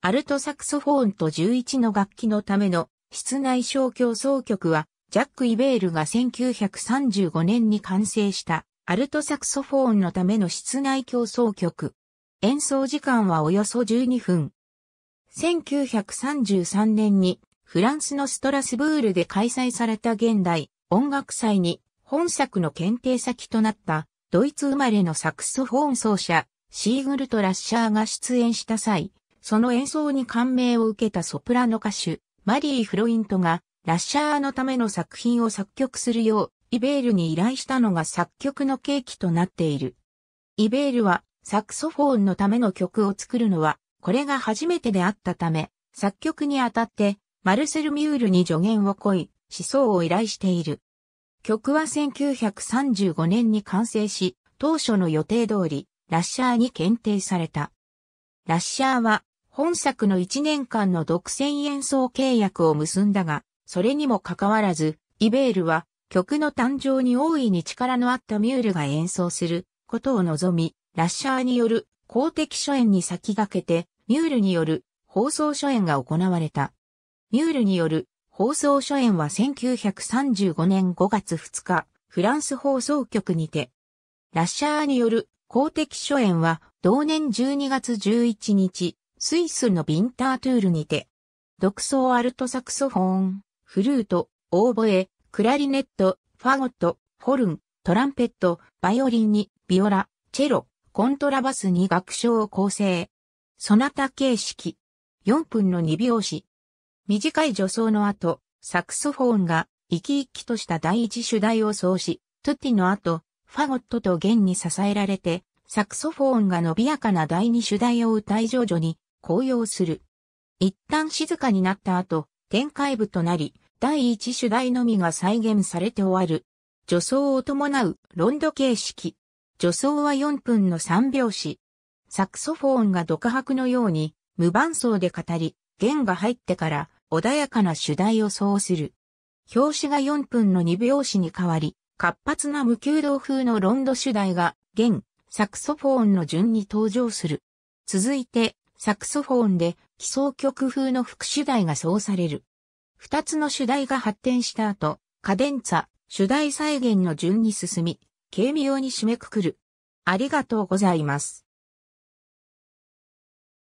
アルトサクソフォーンと11の楽器のための室内小競奏曲は、ジャック・イベールが1935年に完成したアルトサクソフォーンのための室内競奏曲。演奏時間はおよそ12分。1933年にフランスのストラスブールで開催された現代音楽祭に本作の検定先となったドイツ生まれのサクソフォーン奏者シーグルト・ラッシャーが出演した際、その演奏に感銘を受けたソプラノ歌手、マリー・フロイントが、ラッシャーのための作品を作曲するよう、イベールに依頼したのが作曲の契機となっている。イベールは、サクソフォーンのための曲を作るのは、これが初めてであったため、作曲にあたって、マルセル・ミュールに助言を乞い、思想を依頼している。曲は1935年に完成し、当初の予定通り、ラッシャーに検定された。ラッシャーは、本作の1年間の独占演奏契約を結んだが、それにもかかわらず、イベールは曲の誕生に大いに力のあったミュールが演奏することを望み、ラッシャーによる公的初演に先駆けて、ミュールによる放送初演が行われた。ミュールによる放送初演は1935年5月2日、フランス放送局にて、ラッシャーによる公的初演は同年12月11日、スイスのビンタートゥールにて、独奏アルトサクソフォーン、フルート、オーボエ、クラリネット、ファゴット、ホルン、トランペット、バイオリンに、ビオラ、チェロ、コントラバスに楽章を構成。ソナタ形式。4分の2拍子。短い助走の後、サクソフォーンが生き生きとした第一主題を奏し、トゥティの後、ファゴットと弦に支えられて、サクソフォーンが伸びやかな第二主題を歌い上々に高揚する。一旦静かになった後、展開部となり、第一主題のみが再現されて終わる。助走を伴うロンド形式。助走は4分の3拍子。サクソフォーンが独白のように無伴奏で語り、弦が入ってから穏やかな主題を奏する。表紙が4分の2拍子に変わり、活発な無休動風のロンド主題が弦、サクソフォーンの順に登場する。続いて、サクソフォンで奇想曲風の副主題が奏される。二つの主題が発展した後、カデンツァ、主題再現の順に進み、軽妙に締めくくる。ありがとうございます。